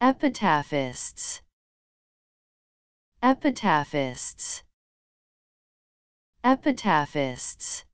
Epitaphists Epitaphists Epitaphists